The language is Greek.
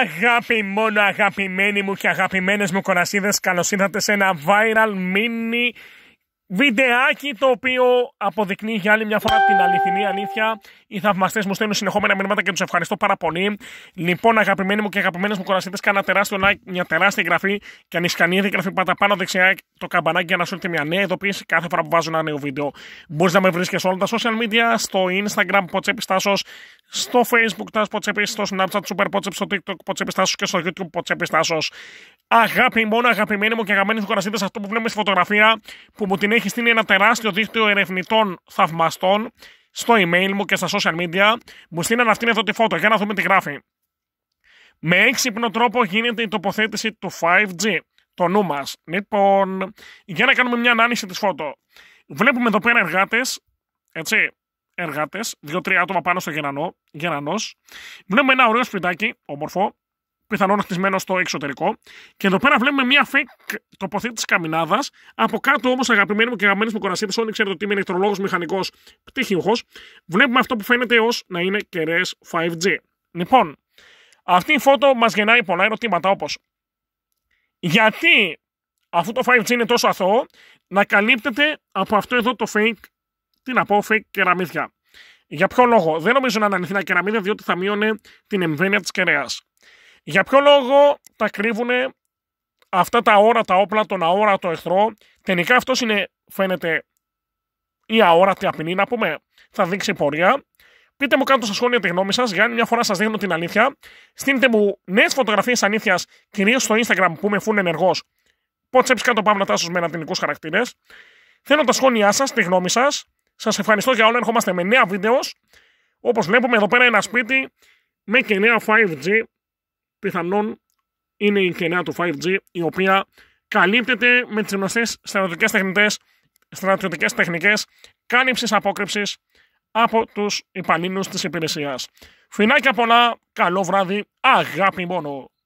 Αγάπη μόνο αγαπημένοι μου και αγαπημένες μου κορασίδες καλώς ήρθατε σε ένα viral mini βιντεάκι το οποίο αποδεικνύει για άλλη μια φορά την αληθινή αλήθεια. Οι θαυμαστές μου στέλνουν συνεχόμενα μηνύματα και τους ευχαριστώ πάρα πολύ. Λοιπόν, αγαπημένοι μου και αγαπημένες μου κορασίδες, κάνα τεράστιο like, μια τεράστια εγγραφή. Και αν έχεις κάνει εγγραφή, πάντα πάνω δεξιά το καμπανάκι για να σου έρθει μια νέα ειδοποίηση κάθε φορά που βάζω ένα νέο βίντεο. Μπορείς να με βρει σε όλα τα social media, στο Instagram, ποτσέπιστάσο, στο facebook τα Ποτσέπης, στο snapchat Super στο tiktok Ποτσέπης και στο youtube Ποτσέπης σου. Αγάπη μόνο, αγαπημένοι μου και αγαπημένοι μου κορασίδε, αυτό που βλέπουμε στη φωτογραφία που μου την έχεις στείλει ένα τεράστιο δίκτυο ερευνητών θαυμαστών στο email μου και στα social media. Μου στείλαν αυτήν εδώ τη φώτο για να δούμε τι γράφει. Με έξυπνο τρόπο γίνεται η τοποθέτηση του 5G, το νου μας. Λοιπόν, για να κάνουμε μια ανάλυση της φώτο. Βλέπουμε εδώ πέρα εργάτες, έτσι, εργάτες, δύο-τρία άτομα πάνω στο γερανό, γερανό. Βλέπουμε ένα ωραίο σπιτάκι, όμορφο, πιθανόν χτισμένο στο εξωτερικό. Και εδώ πέρα βλέπουμε μια fake τοποθέτηση καμινάδας. Από κάτω όμως, αγαπημένοι μου και αγαπημένοι μου κορασίδες, όλοι ξέρετε ότι είμαι ηλεκτρολόγος μηχανικός πτυχιούχος. Βλέπουμε αυτό που φαίνεται ως να είναι κεραίες 5G. Λοιπόν, αυτή η φώτο μας γεννάει πολλά ερωτήματα όπως. Γιατί αφού το 5G είναι τόσο αθώο, να καλύπτεται από αυτό εδώ το fake την απόφη κεραμίδια. Για ποιο λόγο, δεν νομίζω να είναι αληθινά κεραμίδια, διότι θα μείωνε την εμβέλεια της κεραίας. Για ποιο λόγο τα κρύβουν αυτά τα αόρατα όπλα, τον αόρατο εχθρό. Τελικά αυτός είναι, φαίνεται, η αόρατη απεινή, να πούμε. Θα δείξει πορεία. Πείτε μου κάτω στα σχόλια τη γνώμη σας. Για άλλη μια φορά σας δείχνω την αλήθεια. Στείλτε μου νέες φωτογραφίες αλήθειας, κυρίως στο Instagram που με φουν ενεργό. το κάτω να τάσου με ανατινικούς χαρακτήρες. Θέλω τα σχόλιά σας, τη γνώμη σας. Σας ευχαριστώ για όλα. Ερχόμαστε με νέα βίντεος. Όπως βλέπουμε, εδώ πέρα ένα σπίτι με νεα 5 5G. Πιθανόν είναι η νέα του 5G, η οποία καλύπτεται με τις γνωστές στρατιωτικές τεχνητές, στρατιωτικές τεχνικές κάλυψης απόκρυψης από τους υπαλλήλους της υπηρεσίας. Φινάκια πολλά, καλό βράδυ, αγάπη μόνο.